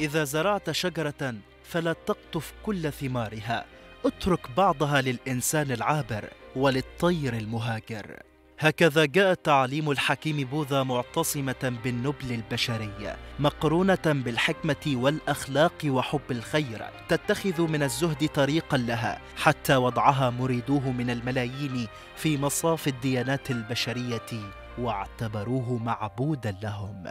إذا زرعت شجرة فلا تقطف كل ثمارها اترك بعضها للإنسان العابر وللطير المهاجر هكذا جاء تعليم الحكيم بوذا معتصمة بالنبل البشري مقرونة بالحكمة والأخلاق وحب الخير تتخذ من الزهد طريقا لها حتى وضعها مريدوه من الملايين في مصاف الديانات البشرية واعتبروه معبودا لهم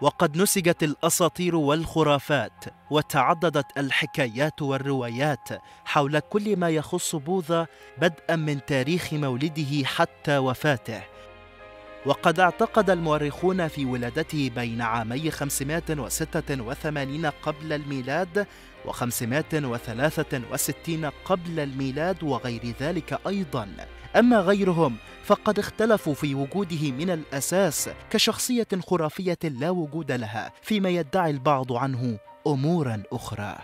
وقد نسجت الاساطير والخرافات وتعددت الحكايات والروايات حول كل ما يخص بوذا بدءا من تاريخ مولده حتى وفاته وقد اعتقد المؤرخون في ولادته بين عامي 586 قبل الميلاد و563 قبل الميلاد وغير ذلك أيضا أما غيرهم فقد اختلفوا في وجوده من الأساس كشخصية خرافية لا وجود لها فيما يدعي البعض عنه أمورا أخرى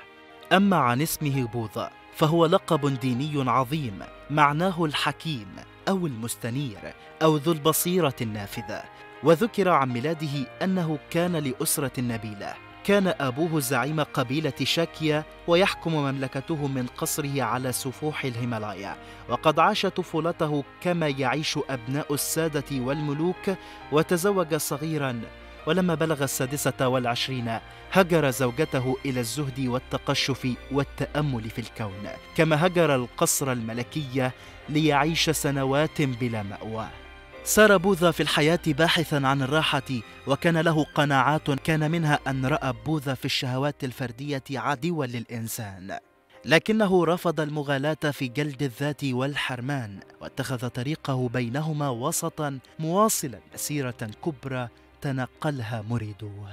أما عن اسمه بوذا فهو لقب ديني عظيم معناه الحكيم أو المستنير أو ذو البصيرة النافذة وذكر عن ميلاده أنه كان لأسرة نبيلة كان أبوه زعيم قبيلة شاكيا ويحكم مملكته من قصره على سفوح الهيمالايا وقد عاش طفولته كما يعيش أبناء السادة والملوك وتزوج صغيراً ولما بلغ السادسة والعشرين هجر زوجته إلى الزهد والتقشف والتأمل في الكون كما هجر القصر الملكية ليعيش سنوات بلا مأوى سار بوذا في الحياة باحثا عن الراحة وكان له قناعات كان منها أن رأى بوذا في الشهوات الفردية عدوا للإنسان لكنه رفض المغالاة في جلد الذات والحرمان واتخذ طريقه بينهما وسطا مواصلا مسيرة كبرى تنقلها مريدوه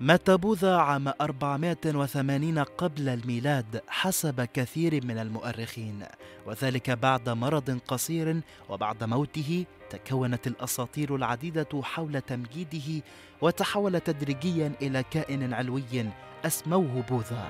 مات بوذا عام 480 قبل الميلاد حسب كثير من المؤرخين وذلك بعد مرض قصير وبعد موته تكونت الأساطير العديدة حول تمجيده وتحول تدريجيا إلى كائن علوي أسموه بوذا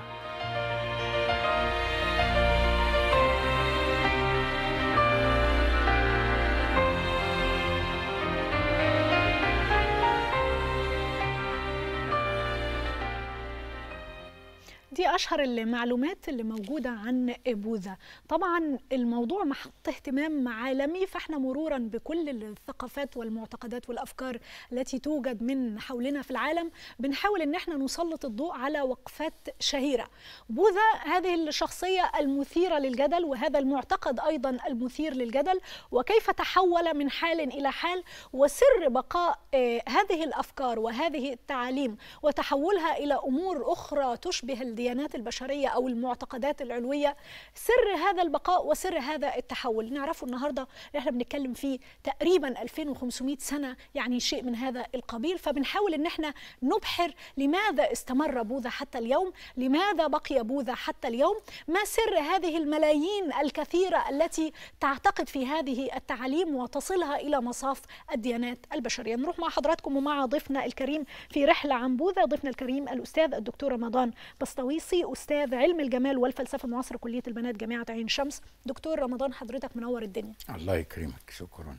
دي اشهر المعلومات اللي موجوده عن بوذا طبعا الموضوع محط اهتمام عالمي فاحنا مرورا بكل الثقافات والمعتقدات والافكار التي توجد من حولنا في العالم بنحاول ان احنا نسلط الضوء على وقفات شهيره بوذا هذه الشخصيه المثيره للجدل وهذا المعتقد ايضا المثير للجدل وكيف تحول من حال الى حال وسر بقاء آه، هذه الافكار وهذه التعاليم وتحولها الى امور اخرى تشبه الديانه الديانات البشريه او المعتقدات العلويه سر هذا البقاء وسر هذا التحول نعرفه النهارده احنا بنتكلم فيه تقريبا 2500 سنه يعني شيء من هذا القبيل فبنحاول ان احنا نبحر لماذا استمر بوذا حتى اليوم لماذا بقي بوذا حتى اليوم ما سر هذه الملايين الكثيره التي تعتقد في هذه التعاليم وتصلها الى مصاف الديانات البشريه نروح مع حضراتكم ومع ضيفنا الكريم في رحله عن بوذا ضيفنا الكريم الاستاذ الدكتور رمضان بسطوي السويسي استاذ علم الجمال والفلسفه المعاصره كليه البنات جامعه عين شمس دكتور رمضان حضرتك منور الدنيا الله يكرمك شكرا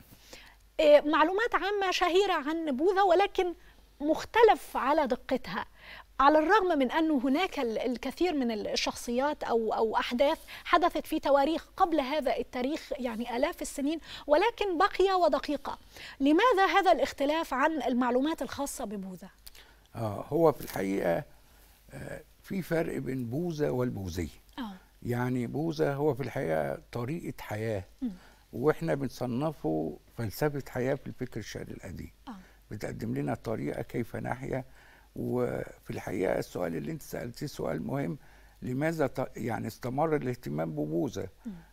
آه، معلومات عامه شهيره عن بوذا ولكن مختلف على دقتها على الرغم من أنه هناك الكثير من الشخصيات أو, أو أحداث حدثت في تواريخ قبل هذا التاريخ يعني آلاف السنين ولكن بقي ودقيقة لماذا هذا الاختلاف عن المعلومات الخاصة ببوذا؟ آه، هو في الحقيقة آه، في فرق بين والبوزية والبوذيه آه. يعني بوزة هو في الحقيقه طريقه حياه م. واحنا بنصنفه فلسفه حياه في الفكر الشعري القديم آه. بتقدم لنا طريقه كيف نحيا وفي الحقيقه السؤال اللي انت سالتيه سؤال مهم لماذا يعني استمر الاهتمام م.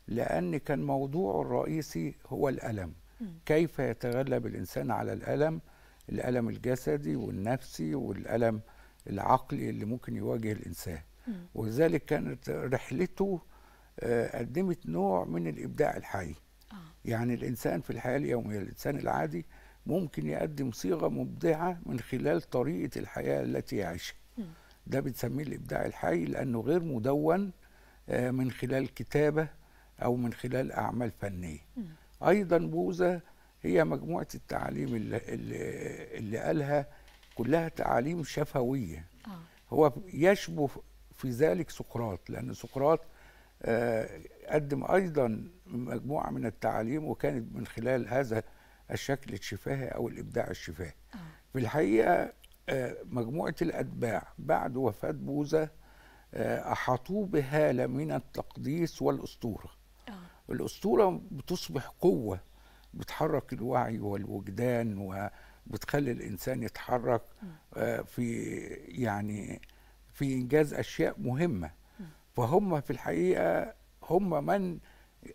لان كان موضوعه الرئيسي هو الالم م. كيف يتغلب الانسان على الالم الالم الجسدي والنفسي والالم العقلي اللي ممكن يواجه الانسان ولذلك كانت رحلته آه، قدمت نوع من الابداع الحي آه. يعني الانسان في الحياه اليوميه الانسان العادي ممكن يقدم صيغه مبدعه من خلال طريقه الحياه التي يعيشها ده بنسميه الابداع الحي لانه غير مدون آه، من خلال كتابه او من خلال اعمال فنيه ايضا بوذا هي مجموعه التعاليم اللي, اللي قالها كلها تعاليم شفويه آه. هو يشبه في ذلك سقراط لان سقراط آه، قدم ايضا مجموعه من التعاليم وكانت من خلال هذا الشكل الشفاهي او الابداع الشفاهي آه. في الحقيقه آه، مجموعه الاتباع بعد وفاه بوذا آه، احاطوه بهاله من التقديس والاسطوره آه. الاسطوره بتصبح قوه بتحرك الوعي والوجدان و بتخلي الانسان يتحرك آه، في يعني في انجاز اشياء مهمه فهم في الحقيقه هم من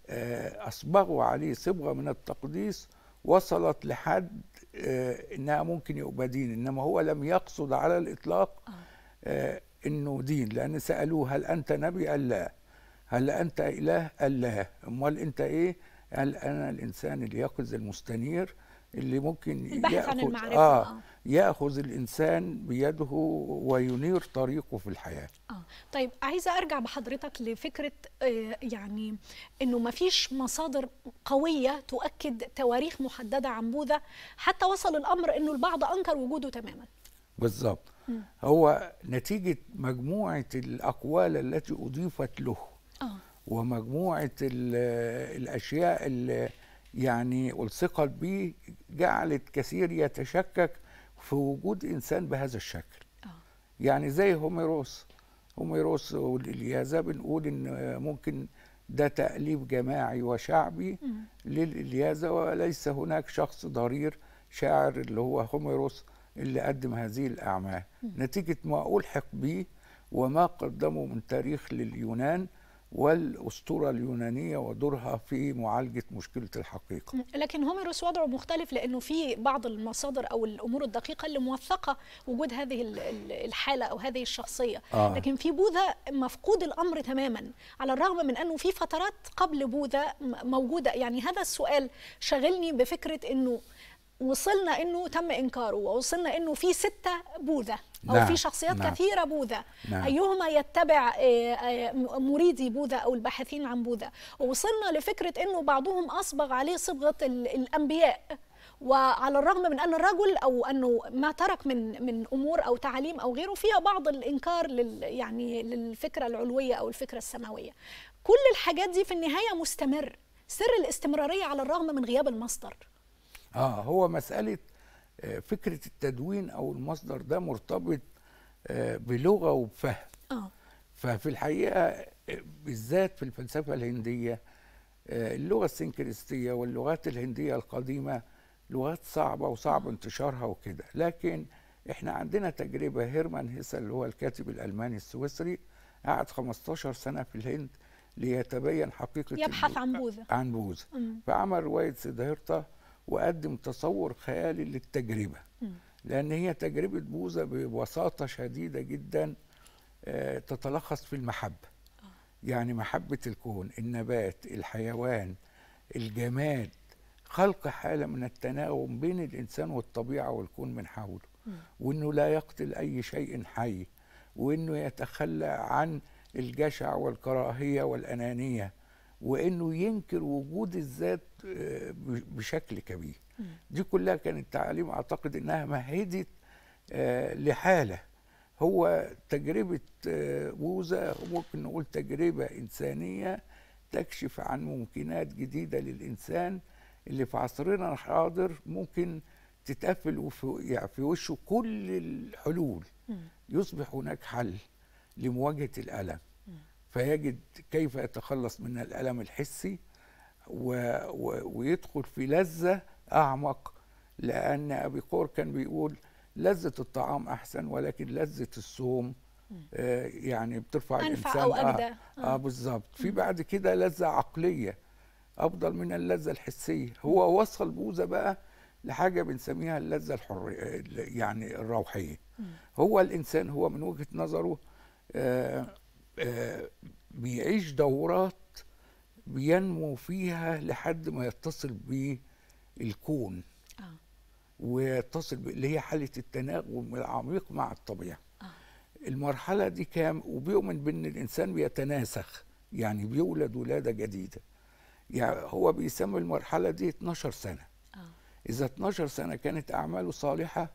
آه، اصبغوا عليه صبغه من التقديس وصلت لحد آه، انها ممكن يبقى دين انما هو لم يقصد على الاطلاق انه دين لان سالوه هل انت نبي قال لا هل انت اله قال لا امال انت ايه قال انا الانسان اليقظ المستنير اللي ممكن البحث عن المعرفة آه،, آه ياخذ الانسان بيده وينير طريقه في الحياه اه طيب عايزه ارجع بحضرتك لفكره آه، يعني انه ما فيش مصادر قويه تؤكد تواريخ محدده عن بوذا حتى وصل الامر انه البعض انكر وجوده تماما بالظبط هو نتيجه مجموعه الاقوال التي اضيفت له آه. ومجموعه الاشياء اللي يعني الصقت به جعلت كثير يتشكك في وجود انسان بهذا الشكل آه. يعني زي هوميروس هوميروس والإلياذة بنقول إن ممكن ده تأليف جماعي وشعبي للإلياذة وليس هناك شخص ضرير شاعر اللي هو هوميروس اللي قدم هذه الأعمال نتيجة ما ألحق به وما قدمه من تاريخ لليونان والاسطوره اليونانيه ودورها في معالجه مشكله الحقيقه. لكن هوميروس وضعه مختلف لانه في بعض المصادر او الامور الدقيقه اللي موثقه وجود هذه الحاله او هذه الشخصيه، آه. لكن في بوذا مفقود الامر تماما، على الرغم من انه في فترات قبل بوذا موجوده، يعني هذا السؤال شغلني بفكره انه وصلنا انه تم انكاره ووصلنا انه في سته بوذا او نعم. في شخصيات نعم. كثيره بوذا نعم. ايهما يتبع آه، آه، مريدي بوذا او الباحثين عن بوذا ووصلنا لفكره انه بعضهم اصبغ عليه صبغه الانبياء وعلى الرغم من ان الرجل او انه ما ترك من من امور او تعاليم او غيره فيها بعض الانكار لل يعني للفكره العلويه او الفكره السماويه كل الحاجات دي في النهايه مستمر سر الاستمراريه على الرغم من غياب المصدر اه هو مساله آه، فكره التدوين او المصدر ده مرتبط آه، بلغه وبفهم اه ففي الحقيقه آه، بالذات في الفلسفه الهنديه اللغه السنكريستيه واللغات الهنديه القديمه لغات صعبه وصعب انتشارها وكده لكن احنا عندنا تجربه هيرمان هيسل اللي هو الكاتب الالماني السويسري قعد 15 سنه في الهند ليتبين حقيقه يبحث عن بوذا عن بوذا فعمل روايه سيدهرتا واقدم تصور خيالي للتجربه لان هي تجربه بوذا ببساطه شديده جدا آه، تتلخص في المحبه آه. يعني محبه الكون النبات الحيوان الجماد خلق حاله من التناغم بين الانسان والطبيعه والكون من حوله وانه لا يقتل اي شيء حي وانه يتخلى عن الجشع والكراهيه والانانيه وانه ينكر وجود الذات بشكل كبير دي كلها كانت تعاليم اعتقد انها مهدت آه، لحاله هو تجربه آه، ووزه ممكن نقول تجربه انسانيه تكشف عن ممكنات جديده للانسان اللي في عصرنا الحاضر ممكن تتقفل وفي يعني في وشه كل الحلول يصبح هناك حل لمواجهه الالم فيجد كيف يتخلص من الالم الحسي و و ويدخل في لذة أعمق لأن أبي قور كان بيقول لذة الطعام أحسن ولكن لذة الصوم آه يعني بترفع الإنسان أو أجدى آه, آه بالظبط في بعد كده لذة عقلية أفضل من اللذة الحسية هو وصل بوذا بقى لحاجة بنسميها اللذة الحرية يعني الروحية هو الإنسان هو من وجهة نظره آه آه بيعيش دورات بينمو فيها لحد ما يتصل بالكون آه. ويتصل اللي هي حاله التناغم العميق مع الطبيعه آه. المرحله دي كام وبيؤمن بان الانسان بيتناسخ يعني بيولد ولاده جديده يعني هو بيسمي المرحله دي 12 سنه آه. اذا 12 سنه كانت اعماله صالحه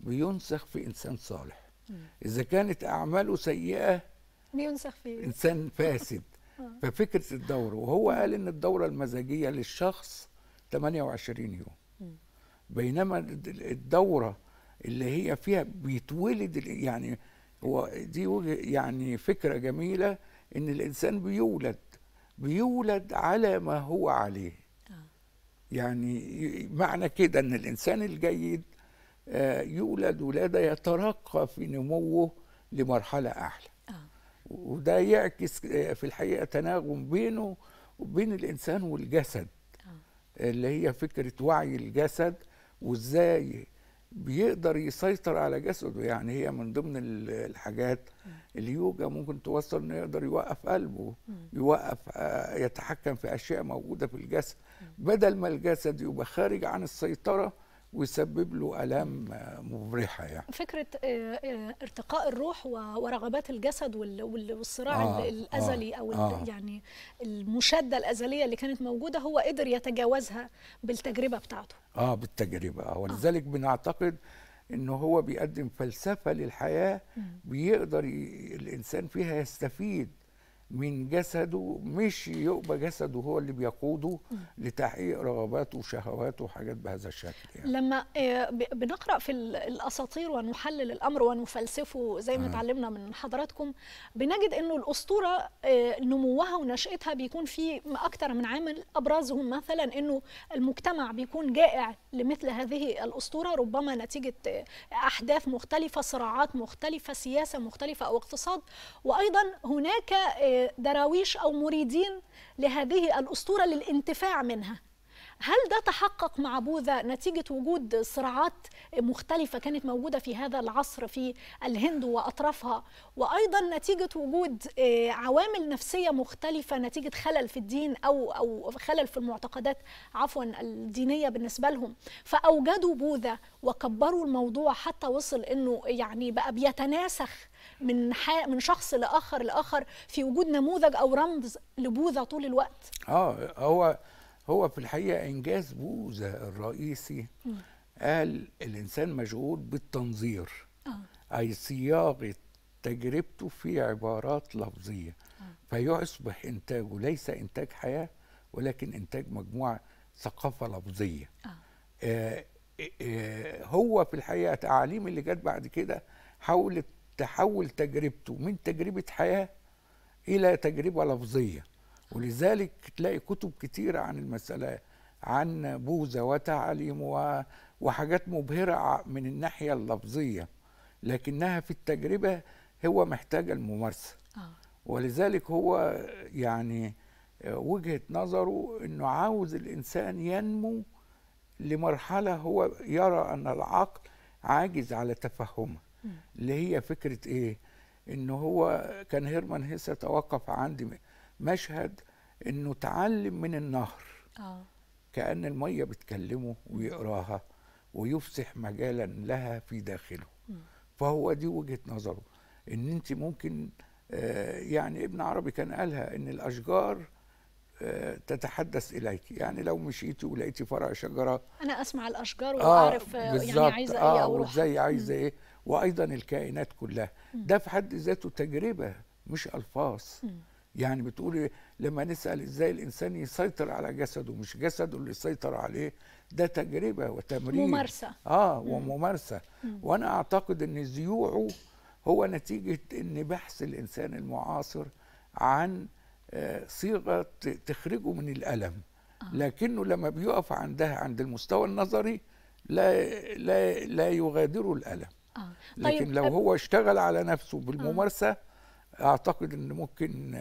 بينسخ في انسان صالح م. اذا كانت اعماله سيئه بينسخ في انسان فاسد آه. ففكره الدوره وهو قال ان الدوره المزاجيه للشخص 28 يوم بينما الدوره اللي هي فيها بيتولد يعني هو دي يعني فكره جميله ان الانسان بيولد بيولد على ما هو عليه آه. يعني معنى كده ان الانسان الجيد آه، يولد ولاده يترقى في نموه لمرحله اعلى وده يعكس آه، في الحقيقه تناغم بينه وبين الانسان والجسد آه. اللي هي فكره وعي الجسد وازاي بيقدر يسيطر على جسده يعني هي من ضمن الحاجات اليوجا ممكن توصل انه يقدر يوقف قلبه يوقف آه، يتحكم في اشياء موجوده في الجسد بدل ما الجسد يبقى خارج عن السيطره ويسبب له الام مبرحه يعني فكره آه، آه، ارتقاء الروح ورغبات الجسد والصراع آه الازلي او آه،, آه يعني المشاده الازليه اللي كانت موجوده هو قدر يتجاوزها بالتجربه بتاعته اه بالتجربه ولذلك آه بنعتقد ان هو بيقدم فلسفه للحياه بيقدر الانسان فيها يستفيد من جسده مش يبقى جسده هو اللي بيقوده لتحقيق رغباته وشهواته وحاجات بهذا الشكل يعني. لما آه، بنقرا في الاساطير ونحلل الامر ونفلسفه زي ما اتعلمنا من حضراتكم بنجد انه الاسطوره آه، نموها ونشاتها بيكون في اكثر من عامل ابرزهم مثلا انه المجتمع بيكون جائع لمثل هذه الاسطوره ربما نتيجه آه، احداث مختلفه صراعات مختلفه سياسه مختلفه او اقتصاد وايضا هناك دراويش او مريدين لهذه الاسطوره للانتفاع منها هل ده تحقق مع بوذا نتيجة وجود صراعات مختلفة كانت موجودة في هذا العصر في الهند وأطرافها وأيضا نتيجة وجود آه، عوامل نفسية مختلفة نتيجة خلل في الدين أو أو خلل في المعتقدات عفوا الدينية بالنسبة لهم فأوجدوا بوذا وكبروا الموضوع حتى وصل أنه يعني بقى بيتناسخ من من شخص لاخر لاخر في وجود نموذج او رمز لبوذا طول الوقت اه هو هو في الحقيقه انجاز بوذا الرئيسي م. قال الانسان مشغول بالتنظير آه. اي صياغه تجربته في عبارات لفظيه آه. فيصبح انتاجه ليس انتاج حياه ولكن انتاج مجموعه ثقافه لفظيه آه. آه. آه هو في الحقيقه تعاليم اللي جت بعد كده حاولت تحول تجربته من تجربة حياة إلى تجربة لفظية ولذلك تلاقي كتب كتيرة عن المسألة عن بوذا وتعاليم وحاجات مبهرة من الناحية اللفظية لكنها في التجربة هو محتاج الممارسة آه. ولذلك هو يعني وجهة نظره أنه عاوز الإنسان ينمو لمرحلة هو يرى أن العقل عاجز على تفهمها اللي هي فكره ايه ان هو كان هيرمان هيسه توقف عند مشهد انه تعلم من النهر آه. كان الميه بتكلمه ويقراها ويفسح مجالا لها في داخله فهو دي وجهه نظره ان انت ممكن آه يعني ابن عربي كان قالها ان الاشجار تتحدث اليك يعني لو مشيتي ولقيتي فرع شجره انا اسمع الاشجار آه، واعرف يعني إيه آه يعني عايزه آه ايه او وازاي عايزه ايه وايضا الكائنات كلها مم. ده في حد ذاته تجربه مش الفاظ يعني بتقولي لما نسال ازاي الانسان يسيطر على جسده مش جسده اللي يسيطر عليه ده تجربه وتمرين ممارسه اه وممارسه مم. وانا اعتقد ان ذيوعه هو نتيجه ان بحث الانسان المعاصر عن صيغه تخرجه من الالم آه. لكنه لما بيقف عندها عند المستوى النظري لا لا لا يغادره الالم آه. طيب، لكن لو هو اشتغل على نفسه بالممارسه آه. اعتقد ان ممكن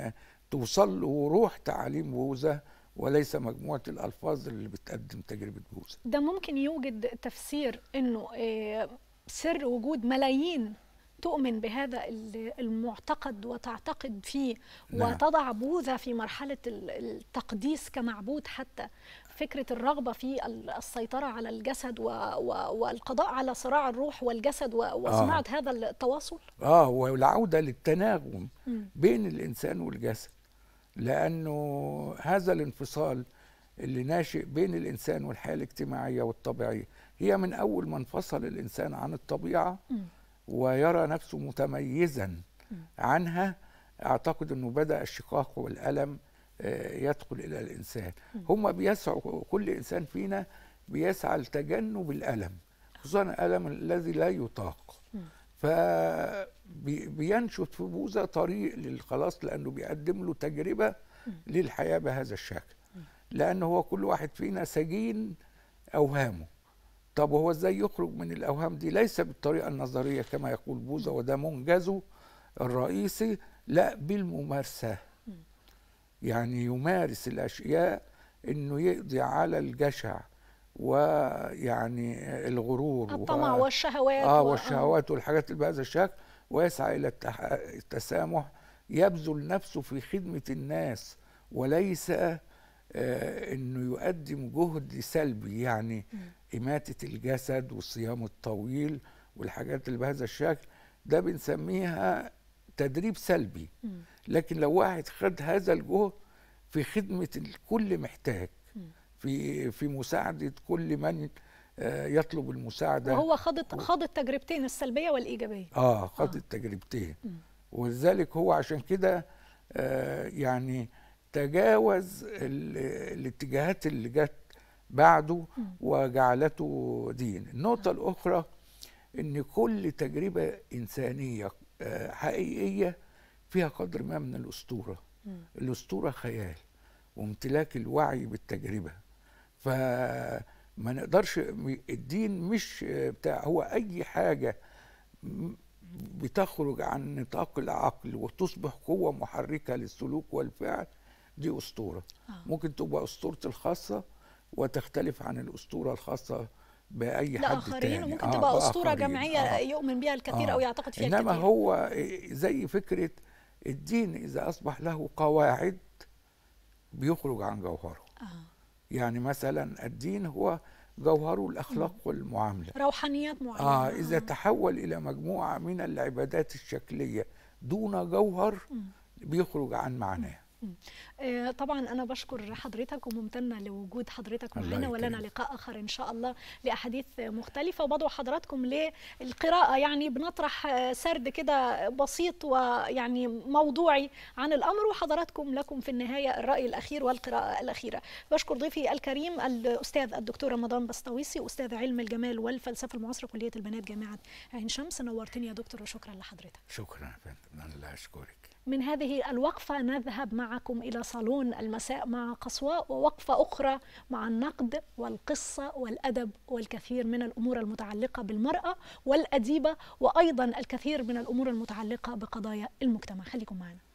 توصل له روح تعاليم بوزه وليس مجموعه الالفاظ اللي بتقدم تجربه بوزه ده ممكن يوجد تفسير انه سر وجود ملايين تؤمن بهذا المعتقد وتعتقد فيه نعم. وتضع بوذا في مرحله التقديس كمعبود حتى فكره الرغبه في السيطره على الجسد و... و... والقضاء على صراع الروح والجسد و... وصناعه آه. هذا التواصل اه والعوده للتناغم م. بين الانسان والجسد لانه هذا الانفصال اللي ناشئ بين الانسان والحياه الاجتماعيه والطبيعيه هي من اول ما انفصل الانسان عن الطبيعه م. ويرى نفسه متميزا عنها اعتقد انه بدا الشقاق والالم آه، يدخل الى الانسان هم بيسعوا كل انسان فينا بيسعى لتجنب الالم خصوصا الالم الذي لا يطاق فبينشط في بوزه طريق للخلاص لانه بيقدم له تجربه للحياه بهذا الشكل لان هو كل واحد فينا سجين اوهامه طب وهو ازاي يخرج من الاوهام دي ليس بالطريقه النظريه كما يقول بوذا وده منجزه الرئيسي لا بالممارسه يعني يمارس الاشياء انه يقضي على الجشع ويعني الغرور الطمع و... والشهوات آه،, اه والشهوات والحاجات اللي بهذا الشكل ويسعى الى التسامح يبذل نفسه في خدمه الناس وليس آه، انه يقدم جهد سلبي يعني اماته الجسد والصيام الطويل والحاجات اللي بهذا الشكل ده بنسميها تدريب سلبي لكن لو واحد خد هذا الجهد في خدمه الكل محتاج في في مساعده كل من آه، يطلب المساعده وهو خاض خاض التجربتين السلبيه والايجابيه اه خاض آه. التجربتين ولذلك هو عشان كده آه يعني تجاوز الاتجاهات اللي جت بعده وجعلته دين النقطة نعم. الأخرى أن كل تجربة إنسانية آه، حقيقية فيها قدر ما من الأسطورة الأسطورة خيال وامتلاك الوعي بالتجربة فما نقدرش الدين مش بتاع هو أي حاجة بتخرج عن نطاق العقل وتصبح قوة محركة للسلوك والفعل دي اسطوره آه. ممكن تبقى اسطورتي الخاصه وتختلف عن الاسطوره الخاصه باي لا حد تاني ممكن وممكن آه تبقى اسطوره جمعية آه. يؤمن بها الكثير آه. او يعتقد فيها إنما الكثير انما هو زي فكره الدين اذا اصبح له قواعد بيخرج عن جوهره آه. يعني مثلا الدين هو جوهره الاخلاق والمعامله روحانيات معينه اه اذا آه. تحول الى مجموعه من العبادات الشكليه دون جوهر بيخرج عن معناه آه، طبعا انا بشكر حضرتك وممتنه لوجود حضرتك معنا ولنا لقاء اخر ان شاء الله لاحاديث مختلفه وبدعو حضراتكم للقراءه يعني بنطرح آه، سرد كده بسيط ويعني موضوعي عن الامر وحضراتكم لكم في النهايه الراي الاخير والقراءه الاخيره بشكر ضيفي الكريم الاستاذ الدكتور رمضان بسطويسي استاذ علم الجمال والفلسفه المعاصره كليه البنات جامعه عين شمس نورتني يا دكتور وشكرا لحضرتك شكرا يا فندم انا اللي اشكرك من هذه الوقفة نذهب معكم إلى صالون المساء مع قصواء ووقفة أخرى مع النقد والقصة والأدب والكثير من الأمور المتعلقة بالمرأة والأديبة وأيضا الكثير من الأمور المتعلقة بقضايا المجتمع خليكم معنا